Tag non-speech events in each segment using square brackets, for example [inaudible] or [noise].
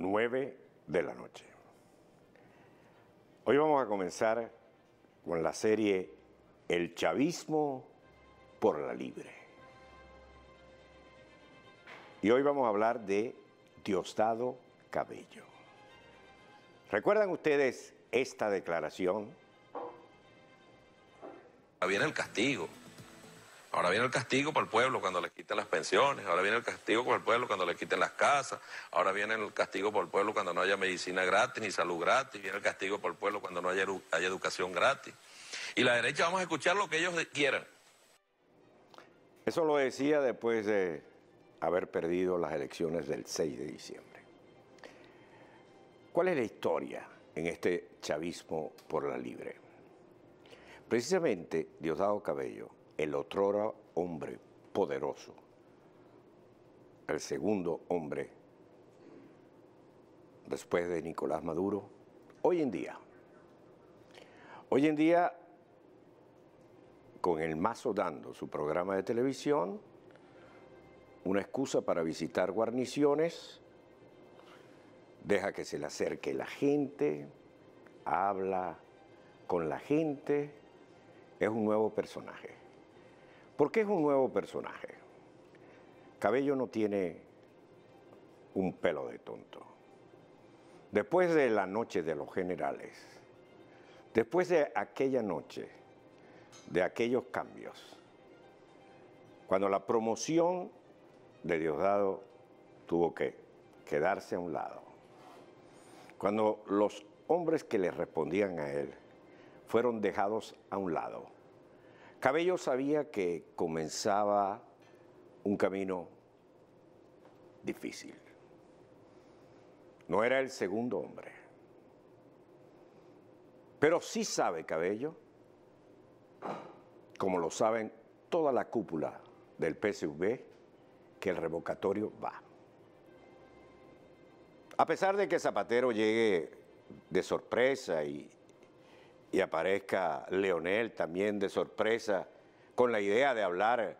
9 de la noche. Hoy vamos a comenzar con la serie El chavismo por la libre. Y hoy vamos a hablar de Diosdado Cabello. ¿Recuerdan ustedes esta declaración? había el castigo Ahora viene el castigo para el pueblo cuando le quiten las pensiones, ahora viene el castigo por el pueblo cuando le quiten las casas, ahora viene el castigo por el pueblo cuando no haya medicina gratis ni salud gratis, viene el castigo por el pueblo cuando no haya, haya educación gratis. Y la derecha vamos a escuchar lo que ellos quieran. Eso lo decía después de haber perdido las elecciones del 6 de diciembre. ¿Cuál es la historia en este chavismo por la libre? Precisamente Diosdado Cabello el otrora hombre poderoso, el segundo hombre después de Nicolás Maduro, hoy en día. Hoy en día, con el mazo dando su programa de televisión, una excusa para visitar guarniciones, deja que se le acerque la gente, habla con la gente, es un nuevo personaje. Porque es un nuevo personaje. Cabello no tiene un pelo de tonto. Después de la noche de los generales, después de aquella noche, de aquellos cambios, cuando la promoción de Diosdado tuvo que quedarse a un lado, cuando los hombres que le respondían a él fueron dejados a un lado, Cabello sabía que comenzaba un camino difícil. No era el segundo hombre. Pero sí sabe Cabello, como lo saben toda la cúpula del PSV, que el revocatorio va. A pesar de que Zapatero llegue de sorpresa y, y aparezca Leonel también de sorpresa con la idea de hablar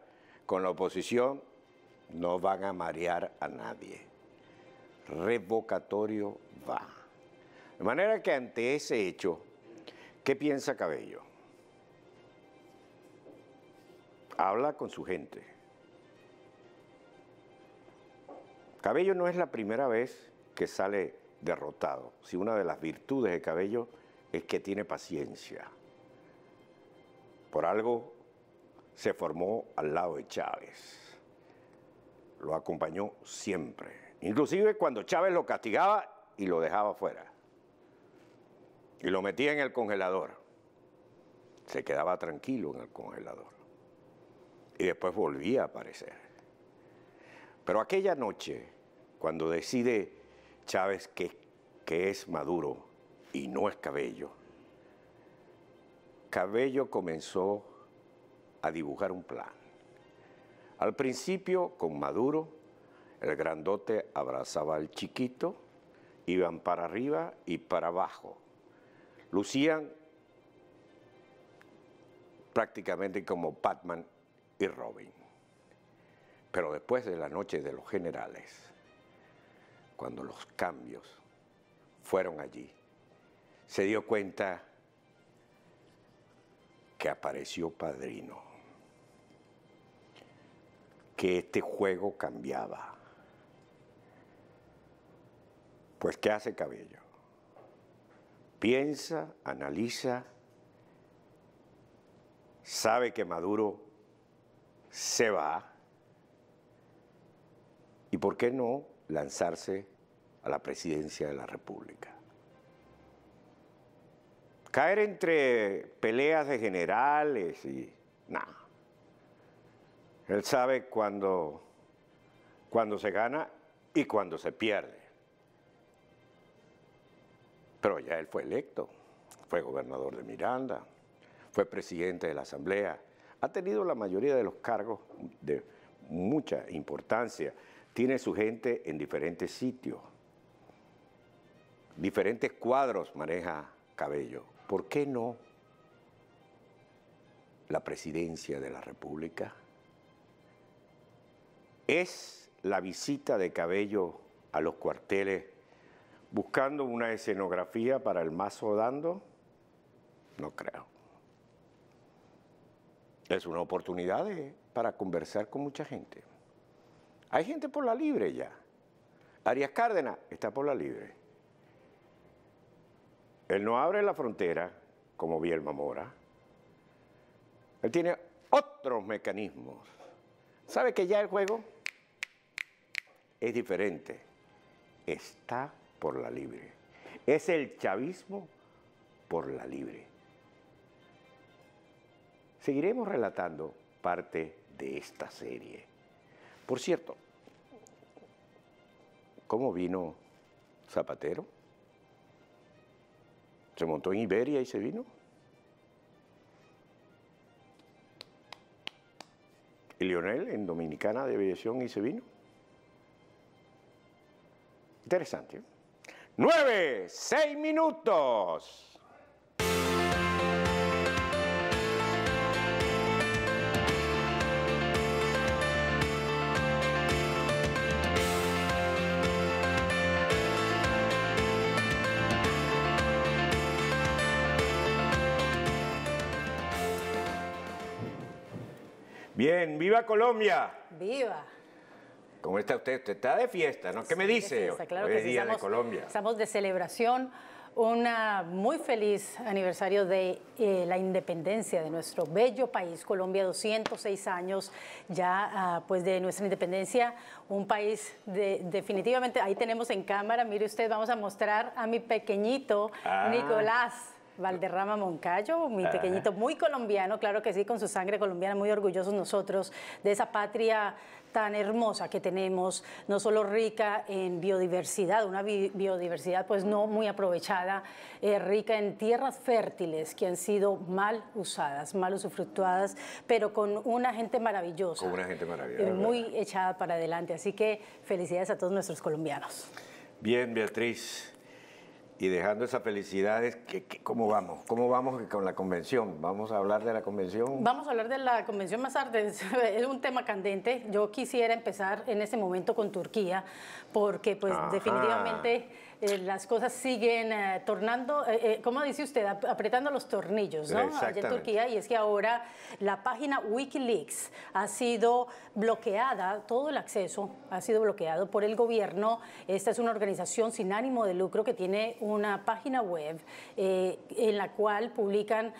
con la oposición, no van a marear a nadie. Revocatorio va. De manera que ante ese hecho, ¿qué piensa Cabello? Habla con su gente. Cabello no es la primera vez que sale derrotado. Si una de las virtudes de Cabello es que tiene paciencia. Por algo se formó al lado de Chávez. Lo acompañó siempre. Inclusive cuando Chávez lo castigaba y lo dejaba fuera. Y lo metía en el congelador. Se quedaba tranquilo en el congelador. Y después volvía a aparecer. Pero aquella noche, cuando decide Chávez que, que es Maduro, y no es Cabello, Cabello comenzó a dibujar un plan. Al principio, con Maduro, el grandote abrazaba al chiquito, iban para arriba y para abajo. Lucían prácticamente como Batman y Robin. Pero después de la noche de los generales, cuando los cambios fueron allí, se dio cuenta que apareció Padrino, que este juego cambiaba. Pues ¿qué hace Cabello? Piensa, analiza, sabe que Maduro se va y por qué no lanzarse a la presidencia de la República. Caer entre peleas de generales y nada. Él sabe cuándo cuando se gana y cuándo se pierde. Pero ya él fue electo, fue gobernador de Miranda, fue presidente de la Asamblea, ha tenido la mayoría de los cargos de mucha importancia, tiene su gente en diferentes sitios, diferentes cuadros maneja Cabello. ¿por qué no la presidencia de la República? ¿Es la visita de Cabello a los cuarteles buscando una escenografía para el mazo dando? No creo. Es una oportunidad para conversar con mucha gente. Hay gente por la libre ya. Arias Cárdenas está por la libre. Él no abre la frontera como Bielma Mora. Él tiene otros mecanismos. ¿Sabe que ya el juego es diferente? Está por la libre. Es el chavismo por la libre. Seguiremos relatando parte de esta serie. Por cierto, ¿cómo vino Zapatero? Se montó en Iberia y se vino. Y Lionel en Dominicana de Aviación y se vino. Interesante. ¿eh? Nueve, seis minutos. Bien, viva Colombia. Viva. ¿Cómo está usted? Usted está de fiesta, ¿no? ¿Qué me dice? Hoy día de Colombia. Estamos de celebración. Un muy feliz aniversario de eh, la independencia de nuestro bello país, Colombia, 206 años ya ah, pues de nuestra independencia, un país de, definitivamente, ahí tenemos en cámara, mire usted, vamos a mostrar a mi pequeñito ah. Nicolás. Valderrama Moncayo, mi pequeñito muy colombiano, claro que sí, con su sangre colombiana, muy orgullosos nosotros de esa patria tan hermosa que tenemos, no solo rica en biodiversidad, una biodiversidad pues no muy aprovechada, eh, rica en tierras fértiles que han sido mal usadas, mal usufructuadas, pero con una gente maravillosa. Con una gente maravillosa. Eh, muy echada para adelante. Así que felicidades a todos nuestros colombianos. Bien, Beatriz y dejando esa felicidad, cómo vamos? ¿Cómo vamos con la convención? ¿Vamos a hablar de la convención? Vamos a hablar de la convención más tarde, [laughs] es un tema candente. Yo quisiera empezar en ese momento con Turquía, porque pues definitivamente eh, las cosas siguen eh, tornando, como eh, ¿cómo dice usted? Apretando los tornillos, ¿no? en Turquía. Y es que ahora la página Wikileaks ha sido bloqueada, todo el acceso ha sido bloqueado por el gobierno. Esta es una organización sin ánimo de lucro que tiene una página web en la cual publican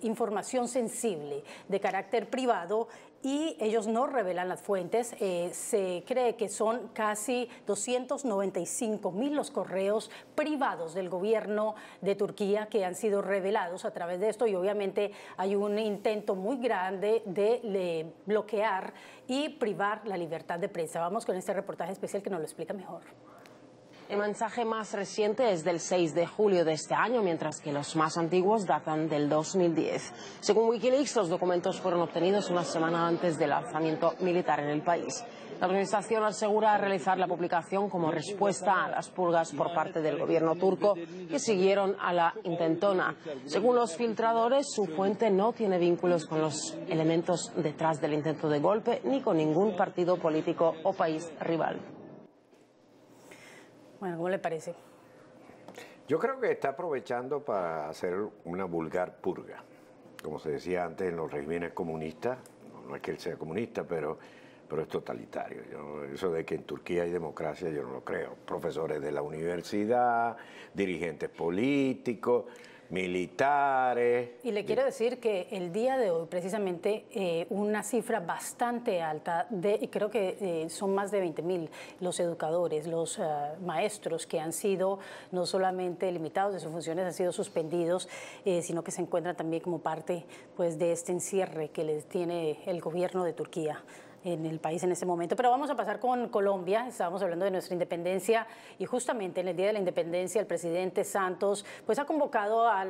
información sensible de carácter privado y ellos no revelan las fuentes. Eh, se cree que son casi 295 mil los correos privados del gobierno de Turquía que han sido revelados a través de esto y obviamente hay un intento muy grande de, de bloquear y privar la libertad de prensa. Vamos con este reportaje especial que nos lo explica mejor. El mensaje más reciente es del 6 de julio de este año, mientras que los más antiguos datan del 2010. Según Wikileaks, los documentos fueron obtenidos una semana antes del lanzamiento militar en el país. La organización asegura realizar la publicación como respuesta a las purgas por parte del gobierno turco que siguieron a la intentona. Según los filtradores, su fuente no tiene vínculos con los elementos detrás del intento de golpe ni con ningún partido político o país rival. Bueno, ¿cómo le parece? Yo creo que está aprovechando para hacer una vulgar purga. Como se decía antes en los regímenes comunistas, no es que él sea comunista, pero, pero es totalitario. eso de que en Turquía hay democracia, yo no lo creo. Profesores de la universidad, dirigentes políticos, militares. Y le quiero decir que el día de hoy, precisamente, eh, una cifra bastante alta, de, creo que eh, son más de 20 mil los educadores, los eh, maestros que han sido no solamente limitados de sus funciones, han sido suspendidos, sino que se encuentran también como parte pues, de este encierre que les tiene el gobierno de Turquía en el país en ese momento. Pero vamos a pasar con Colombia. Estábamos hablando de nuestra independencia y justamente en el Día de la Independencia el presidente Santos pues ha convocado a,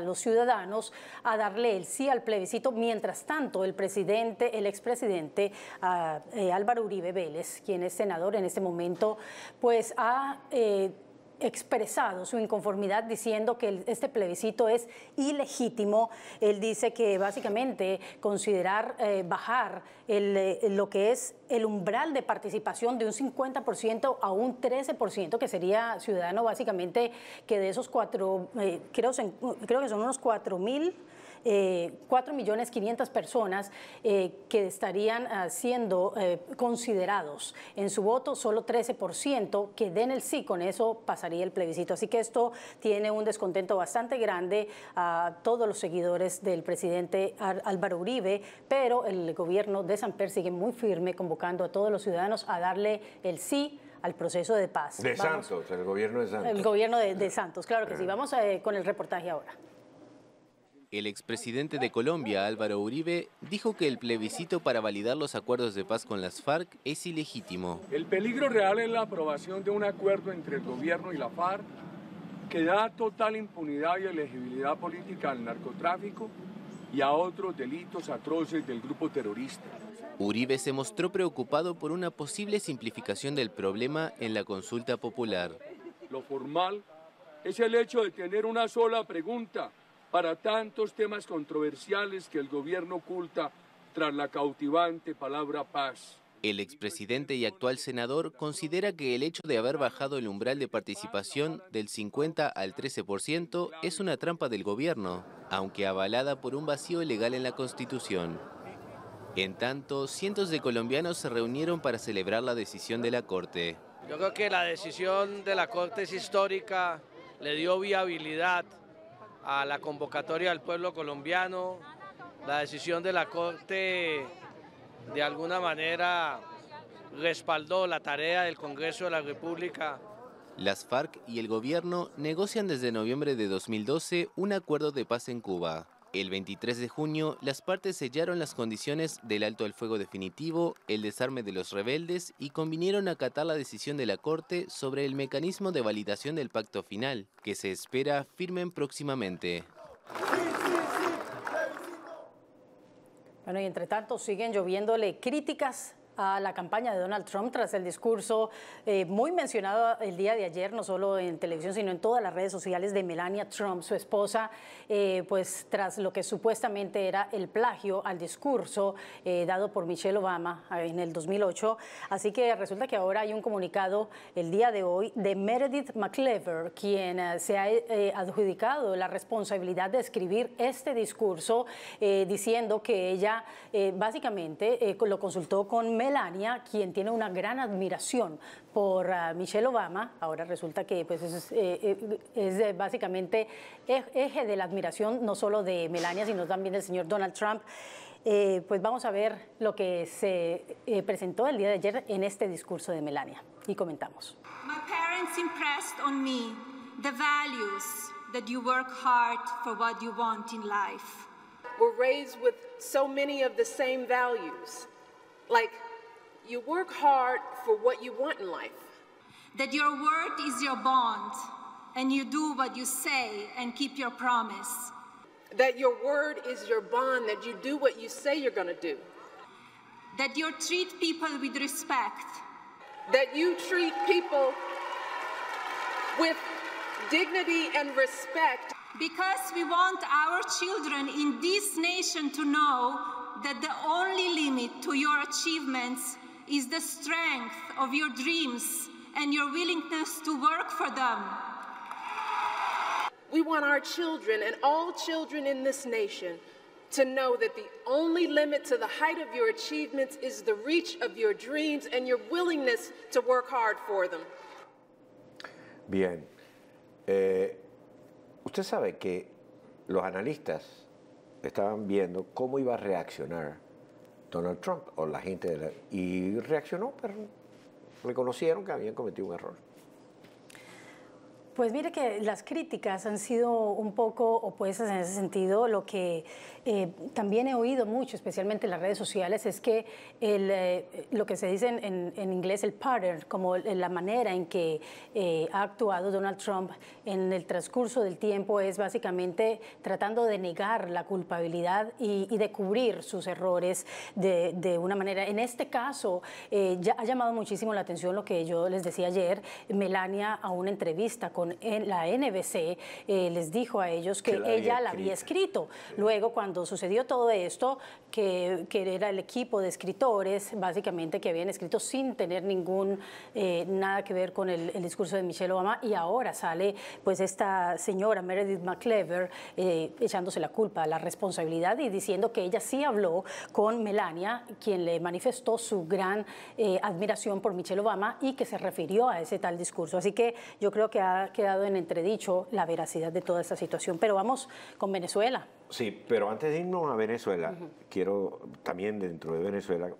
los ciudadanos a darle el sí al plebiscito. Mientras tanto, el presidente, el expresidente uh, Álvaro Uribe Vélez, quien es senador en este momento, pues ha... Eh, expresado su inconformidad diciendo que este plebiscito es ilegítimo. Él dice que básicamente considerar eh, bajar eh, lo que es el umbral de participación de un 50% a un 13%, que sería ciudadano básicamente que de esos cuatro, eh, creo, que son unos 4 mil. Eh, quinientas personas que estarían siendo considerados. En su voto, solo 13% que den el sí, con eso pasaría el plebiscito. Así que esto tiene un descontento bastante grande a todos los seguidores del presidente Álvaro Uribe, pero el gobierno de San sigue muy firme convocando a todos los ciudadanos a darle el sí al proceso de paz. De Santos, el gobierno de Santos. El gobierno de, Santos, claro que sí. Vamos eh, con el reportaje ahora. El expresidente de Colombia, Álvaro Uribe, dijo que el plebiscito para validar los acuerdos de paz con las FARC es ilegítimo. El peligro real es la aprobación de un acuerdo entre el gobierno y la FARC que da total impunidad y elegibilidad política al narcotráfico y a otros delitos atroces del grupo terrorista. Uribe se mostró preocupado por una posible simplificación del problema en la consulta popular. Lo formal es el hecho de tener una sola pregunta para tantos temas controversiales que el gobierno oculta tras la cautivante palabra paz. El expresidente y actual senador considera que el hecho de haber bajado el umbral de participación del 50 al 13% es una trampa del gobierno, aunque avalada por un vacío legal en la Constitución. En tanto, cientos de colombianos se reunieron para celebrar la decisión de la Corte. Yo creo que la decisión de la Corte es histórica, le dio viabilidad a la convocatoria del pueblo colombiano, la decisión de la Corte de alguna manera respaldó la tarea del Congreso de la República. Las FARC y el gobierno negocian desde noviembre de 2012 un acuerdo de paz en Cuba. El 23 de junio, las partes sellaron las condiciones del alto al fuego definitivo, el desarme de los rebeldes y convinieron a acatar la decisión de la Corte sobre el mecanismo de validación del pacto final, que se espera firmen próximamente. Bueno, y entre tanto siguen lloviéndole críticas a la campaña de Donald Trump tras el discurso eh, muy mencionado el día de ayer, no solo en televisión, sino en todas las redes sociales de Melania Trump, su esposa, eh, pues tras lo que supuestamente era el plagio al discurso eh, dado por Michelle Obama en el 2008. Así que resulta que ahora hay un comunicado el día de hoy de Meredith McClever, quien se ha adjudicado la responsabilidad de escribir este discurso, diciendo que ella básicamente lo consultó con Meredith Melania, quien tiene una gran admiración por ah, Michelle Obama, ahora resulta que pues, es, eh, eh, eh, básicamente e-, eje de la admiración no solo de Melania, sino también del señor Donald Trump. pues vamos a ver lo que se presentó el día de ayer en este discurso de Melania y comentamos. My parents impressed on me the values that you work hard for what you want in life. We're raised with so many of the same values, like You work hard for what you want in life. That your word is your bond, and you do what you say and keep your promise. That your word is your bond, that you do what you say you're going to do. That you treat people with respect. That you treat people with dignity and respect. Because we want our children in this nation to know that the only limit to your achievements is the strength of your dreams and your willingness to work for them. We want our children and all children in this nation to know that the only limit to the height of your achievements is the reach of your dreams and your willingness to work hard for them. Bien. Eh, usted sabe que los analistas estaban viendo cómo iba a reaccionar Donald Trump o la gente de la, y reaccionó, pero reconocieron que habían cometido un error. Pues mire que las críticas han sido un poco opuestas en ese sentido. Lo que eh, también he oído mucho, especialmente en las redes sociales, es que eh, lo que se dice en, inglés el pattern, como la manera en que eh, ha actuado Donald Trump en el transcurso del tiempo, es básicamente tratando de negar la culpabilidad y, de cubrir sus errores de, de, una manera. En este caso, ya ha llamado muchísimo la atención lo que yo les decía ayer, Melania, a una entrevista con en la NBC, eh, les dijo a ellos que, ella la había escrito. Luego, cuando sucedió todo esto, que, que, era el equipo de escritores, básicamente, que habían escrito sin tener ningún, eh, nada que ver con el, discurso de Michelle Obama, y ahora sale pues esta señora Meredith McClever eh, echándose la culpa, la responsabilidad y diciendo que ella sí habló con Melania, quien le manifestó su gran admiración por Michelle Obama y que se refirió a ese tal discurso. Así que yo creo que ha quedado en entredicho la veracidad de toda esta situación. Pero vamos con Venezuela. Sí, pero antes de irnos a Venezuela, quiero también dentro de Venezuela,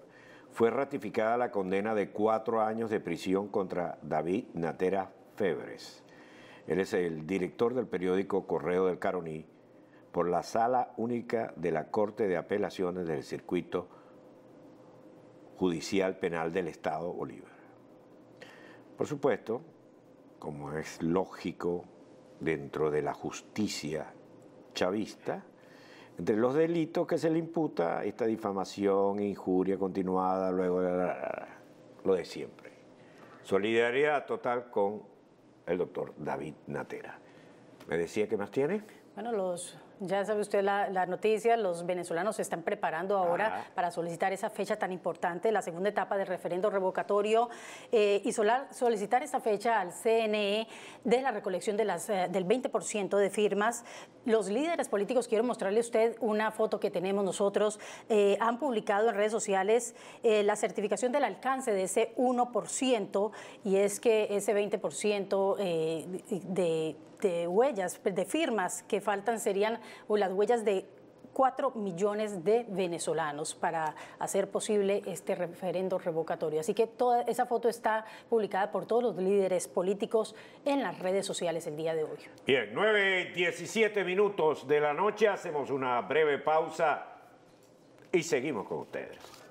fue ratificada la condena de cuatro años de prisión contra David Natera Febres. Él es el director del periódico Correo del Caroní por la sala única de la Corte de Apelaciones del Circuito Judicial Penal del Estado Bolívar. Por supuesto, como es lógico dentro de la justicia chavista, entre los delitos que se le imputa esta difamación, injuria continuada, luego lo de siempre. Solidaridad total con el doctor David Natera. ¿Me decía qué más tiene? Bueno, los ya sabe usted la, noticia, los venezolanos se están preparando ahora para solicitar esa fecha tan importante, la segunda etapa del referendo revocatorio, eh, y solicitar esa fecha al CNE de la recolección de las, eh, del 20% de firmas. Los líderes políticos, quiero mostrarle a usted una foto que tenemos nosotros, eh, han publicado en redes sociales la certificación del alcance de ese 1%, y es que ese 20% de de huellas, de firmas que faltan serían o las huellas de cuatro millones de venezolanos para hacer posible este referendo revocatorio. Así que toda esa foto está publicada por todos los líderes políticos en las redes sociales el día de hoy. Bien, diecisiete minutos de la noche, hacemos una breve pausa y seguimos con ustedes.